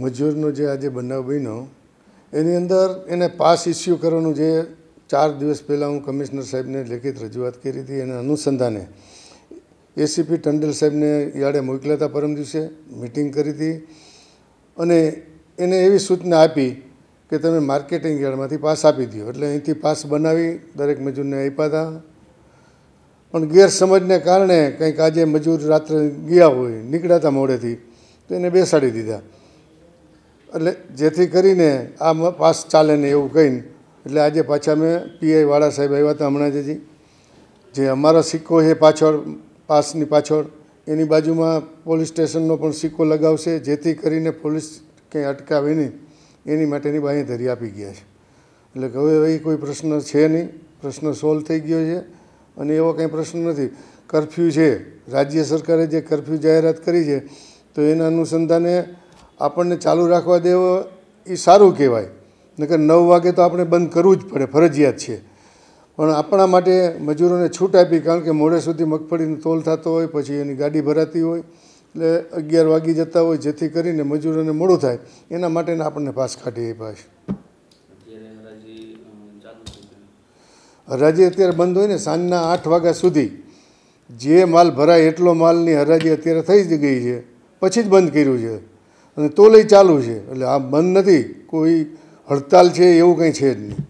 મજૂરનો જે આજે બનાવ બન્યો એની અંદર એને પાસ ઇસ્યુ કરવાનું જે ચાર દિવસ પહેલાં હું કમિશનર સાહેબને લેખિત રજૂઆત કરી હતી એના અનુસંધાને એસીપી ટંડેલ સાહેબને યાડે મોકલ્યા હતા પરમ દિવસે મિટિંગ કરી હતી અને એને એવી સૂચના આપી કે તમે માર્કેટિંગ યાર્ડમાંથી પાસ આપી દો એટલે અહીંથી પાસ બનાવી દરેક મજૂરને આપ્યા હતા પણ ગેરસમજને કારણે કંઈક આજે મજૂર રાત્રે ગયા હોય નીકળ્યા હતા મોડેથી તો એને બેસાડી દીધા એટલે જેથી કરીને આ પાસ ચાલે ને એવું કહીને એટલે આજે પાછા અમે પીઆઈ વાળા સાહેબ આવ્યા હતા હમણાં જ જે અમારો સિક્કો છે પાછળ પાસની પાછળ એની બાજુમાં પોલીસ સ્ટેશનનો પણ સિક્કો લગાવશે જેથી કરીને પોલીસ કંઈ અટકાવે નહીં એની માટેની ધરી આપી ગયા છે એટલે કે હવે એ કોઈ પ્રશ્ન છે નહીં પ્રશ્ન સોલ્વ થઈ ગયો છે અને એવો કંઈ પ્રશ્ન નથી કરફ્યુ છે રાજ્ય સરકારે જે કરફ્યુ જાહેરાત કરી છે તો એના અનુસંધાને આપણને ચાલુ રાખવા દેવો એ સારું કહેવાય નકર નવ વાગે તો આપણે બંધ કરવું જ પડે ફરજિયાત છે પણ આપણા માટે મજૂરોને છૂટ આપી કારણ કે મોડે સુધી મગફળીનો તોલ થતો હોય પછી એની ગાડી ભરાતી હોય એટલે અગિયાર વાગી જતા હોય જેથી કરીને મજૂરોને મોડું થાય એના માટેના આપણને પાસ કાઢીએ આપ્યા હરાજી અત્યારે બંધ હોય ને સાંજના આઠ વાગ્યા સુધી જે માલ ભરાય એટલો માલની હરાજી અત્યારે થઈ જ ગઈ છે પછી જ બંધ કર્યું છે અને તો લઈ ચાલુ છે એટલે આ બંધ નથી કોઈ હડતાલ છે એવું કંઈ છે જ નહીં